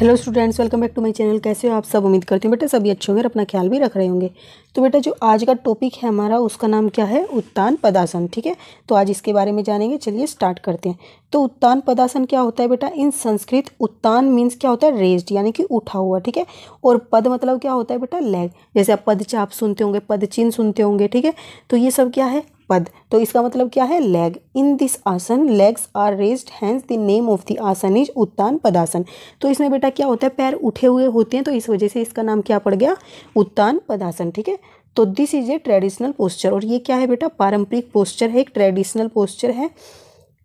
hello students welcome back to my channel कैसे हो आप सब उम्मीद करती हूँ बेटा सभी अच्छे होंगे और अपना ख्याल भी रख रहे होंगे तो बेटा जो आज का टॉपिक है हमारा उसका नाम क्या है उत्तान पदासन ठीक है तो आज इसके बारे में जानेंगे चलिए स्टार्ट करते हैं तो उत्तान पदासन क्या होता है बेटा इन संस्कृत उत्तान मीन्स क्या होता है रेस्ड यानी कि उठा हुआ ठीक है और पद मतलब क्या होता है बेटा लेग जैसे आप पद चाप सुनते होंगे पद चिन्ह सुनते होंगे ठीक है तो ये सब क्या है पद तो इसका मतलब क्या है leg in this asana legs are raise hands the name of the asana is Uttana padasana तो इसमें बेटा क्या होता है पैर उठे हुए होते हैं तो इस वजह से इसका नाम क्या पड़ गया उत्तान पदासन ठीक है तो this is a traditional posture और ये क्या है बेटा पारंपरिक पोस्चर है एक ट्रेडिशनल पोस्चर है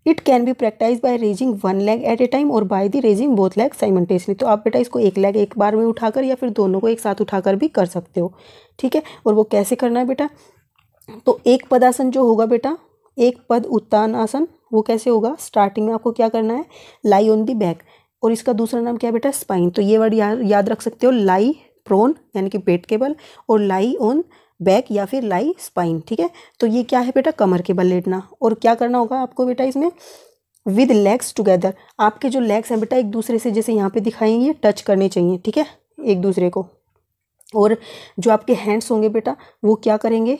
it can be practise by raising one leg at a time और by the raising both leg simultaneously तो आप बेटा इसको एक लेग एक बार में उठाकर या फिर दोनों को एक साथ उठाकर भी कर सकते हो ठीक है और वो कैसे करना है बेटा तो एक पदासन जो होगा बेटा एक पद उत्तान आसन वो कैसे होगा स्टार्टिंग में आपको क्या करना है लाई ऑन दी बैक और इसका दूसरा नाम क्या है बेटा स्पाइन तो ये वर्ड या, याद रख सकते हो लाई प्रोन यानी कि पेट के बल और लाई ऑन बैक या फिर लाई स्पाइन ठीक है तो ये क्या है बेटा कमर के बल लेटना और क्या करना होगा आपको बेटा इसमें विद लेग्स टुगेदर आपके जो लेग्स हैं बेटा एक दूसरे से जैसे यहाँ पे दिखाएंगे टच करने चाहिए ठीक है एक दूसरे को और जो आपके हैंड्स होंगे बेटा वो क्या करेंगे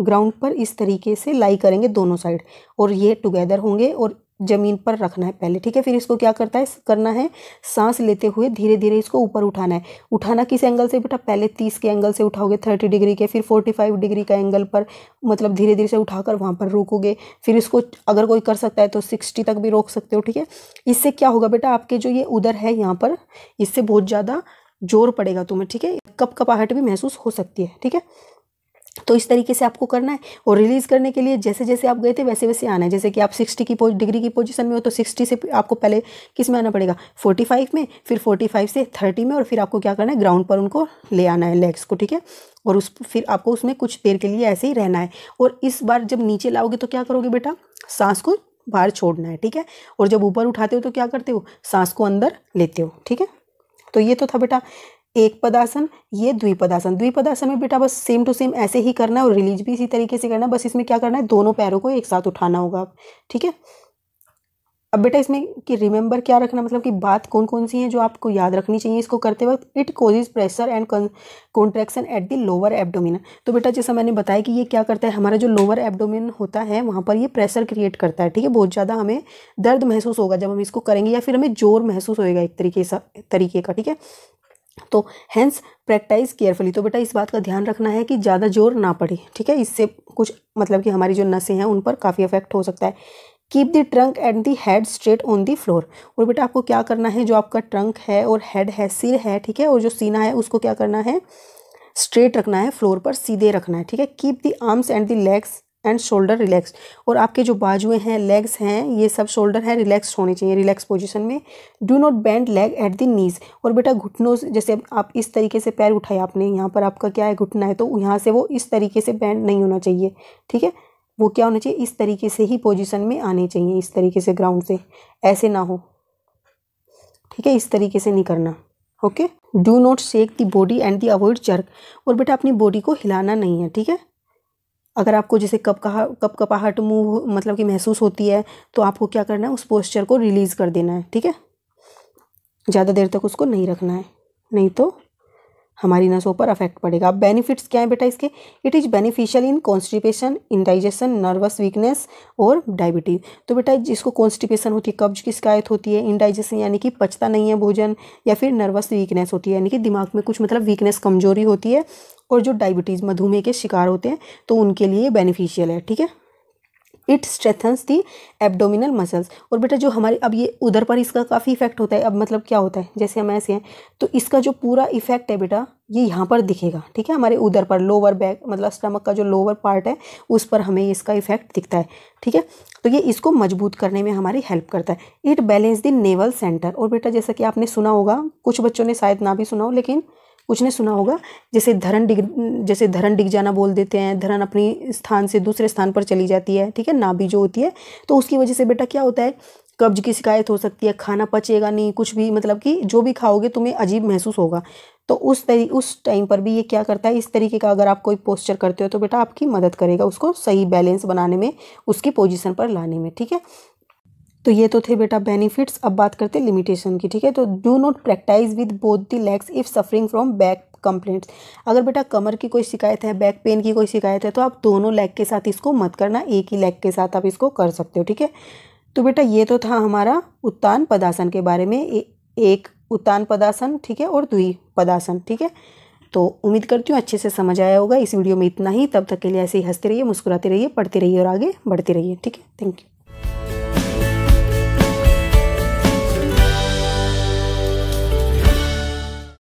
ग्राउंड पर इस तरीके से लाई करेंगे दोनों साइड और ये टुगेदर होंगे और ज़मीन पर रखना है पहले ठीक है फिर इसको क्या करता है करना है सांस लेते हुए धीरे धीरे इसको ऊपर उठाना है उठाना किस एंगल से बेटा पहले तीस के एंगल से उठाओगे थर्टी डिग्री के फिर फोर्टी फाइव डिग्री का एंगल पर मतलब धीरे धीरे से उठाकर वहाँ पर रोकोगे फिर इसको अगर कोई कर सकता है तो सिक्सटी तक भी रोक सकते हो ठीक है इससे क्या होगा बेटा आपके जो ये उधर है यहाँ पर इससे बहुत ज़्यादा जोर पड़ेगा तुम्हें ठीक है कप कपाहट भी महसूस हो सकती है ठीक है तो इस तरीके से आपको करना है और रिलीज़ करने के लिए जैसे जैसे आप गए थे वैसे वैसे आना है जैसे कि आप 60 की डिग्री की पोजीशन में हो तो 60 से आपको पहले किस में आना पड़ेगा 45 में फिर 45 से 30 में और फिर आपको क्या करना है ग्राउंड पर उनको ले आना है लेग्स को ठीक है और उस फिर आपको उसमें कुछ देर के लिए ऐसे ही रहना है और इस बार जब नीचे लाओगे तो क्या करोगे बेटा सांस को बाहर छोड़ना है ठीक है और जब ऊपर उठाते हो तो क्या करते हो सांस को अंदर लेते हो ठीक है तो ये तो था बेटा एक पदासन ये द्विपदासन द्विपदासन में बेटा बस सेम टू सेम ऐसे ही करना है और रिलीज भी इसी तरीके से करना है बस इसमें क्या करना है दोनों पैरों को एक साथ उठाना होगा ठीक है अब बेटा इसमें कि रिमेंबर क्या रखना मतलब कि बात कौन कौन सी है जो आपको याद रखनी चाहिए इसको करते वक्त it causes pressure and contraction at the lower abdomen तो बेटा जैसा मैंने बताया कि ये क्या करता है हमारा जो लोअर एब्डोमिन होता है वहाँ पर ये प्रेशर क्रिएट करता है ठीक है बहुत ज़्यादा हमें दर्द महसूस होगा जब हम इसको करेंगे या फिर हमें जोर महसूस होएगा एक तरीके सा तरीके का ठीक है तो हैंस प्रैक्टाइज केयरफुली तो बेटा इस बात का ध्यान रखना है कि ज़्यादा जोर ना पड़े ठीक है इससे कुछ मतलब कि हमारी जो नसें हैं उन पर काफ़ी इफेक्ट हो सकता है keep the trunk and the head straight on the floor और बेटा आपको क्या करना है जो आपका ट्रंक है और हेड है सिर है ठीक है और जो सीना है उसको क्या करना है स्ट्रेट रखना है फ्लोर पर सीधे रखना है ठीक है keep the arms and the legs and shoulder relax और आपके जो बाजुएँ हैं लेग्स हैं ये सब शोल्डर हैं रिलैक्स होने चाहिए रिलैक्स पोजीशन में do not bend leg at the knees और बेटा घुटनों जैसे आप इस तरीके से पैर उठाए आपने यहाँ पर आपका क्या है घुटना है तो यहाँ से वो इस तरीके से बैंड नहीं होना चाहिए ठीक है वो क्या होना चाहिए इस तरीके से ही पोजिशन में आने चाहिए इस तरीके से ग्राउंड से ऐसे ना हो ठीक है इस तरीके से नहीं करना okay do not shake the body and the avoid jerk और बेटा अपनी बॉडी को हिलाना नहीं है ठीक है अगर आपको जैसे कप कहा कप कपाहट मूव मतलब कि महसूस होती है तो आपको क्या करना है उस पोस्चर को रिलीज़ कर देना है ठीक है ज़्यादा देर तक उसको नहीं रखना है नहीं तो हमारी नसों पर अफेक्ट पड़ेगा अब बेनिफिट्स क्या है बेटा इसके it is beneficial in constipation indigestion nervous weakness और डायबिटीज तो बेटा जिसको कॉन्स्टिपेशन होती है कब्ज की शिकायत होती है इंडाइजेशन यानी कि पचता नहीं है भोजन या फिर नर्वस वीकनेस होती है यानी कि दिमाग में कुछ मतलब वीकनेस कमजोरी होती है और जो डायबिटीज़ मधुमेह के शिकार होते हैं तो उनके लिए बेनिफिशियल है ठीक है it strengthens the abdominal muscles और बेटा जो हमारे अब ये उधर पर इसका काफ़ी इफेक्ट होता है अब मतलब क्या होता है जैसे हम ऐसे हैं तो इसका जो पूरा इफेक्ट है बेटा ये यहाँ पर दिखेगा ठीक है हमारे उधर पर लोअर बैक मतलब स्टमक का जो लोअर पार्ट है उस पर हमें इसका इफेक्ट दिखता है ठीक है तो ये इसको मजबूत करने में हमारी हेल्प करता है it balance the navel centre और बेटा जैसा कि आपने सुना होगा कुछ बच्चों ने शायद ना भी सुना हो लेकिन कुछ ने सुना होगा जैसे धरण डिग जैसे धरन डिग जाना बोल देते हैं धरन अपनी स्थान से दूसरे स्थान पर चली जाती है ठीक है नाभि जो होती है तो उसकी वजह से बेटा क्या होता है कब्ज की शिकायत हो सकती है खाना पचेगा नहीं कुछ भी मतलब कि जो भी खाओगे तुम्हें अजीब महसूस होगा तो उस तरी उस टाइम पर भी ये क्या करता है इस तरीके का अगर आप कोई पोस्चर करते हो तो बेटा आपकी मदद करेगा उसको सही बैलेंस बनाने में उसकी पोजीशन पर लाने में ठीक है तो ये तो थे बेटा बेनिफिट्स अब बात करते हैं लिमिटेशन की ठीक है तो do not practise with both the legs if suffering from back complaints अगर बेटा कमर की कोई शिकायत है बैक पेन की कोई शिकायत है तो आप दोनों लेग के साथ इसको मत करना एक ही लेग के साथ आप इसको कर सकते हो ठीक है तो बेटा ये तो था हमारा उत्तान पदासन के बारे में ए, एक उत्तान पदासन ठीक है और दुई पदासन ठीक है तो उम्मीद करती हूँ अच्छे से समझ आया होगा इस वीडियो में इतना ही तब तक के लिए ऐसे ही हंसते रहिए मुस्कुराते रहिए पढ़ते रहिए और आगे बढ़ते रहिए ठीक है थैंक यू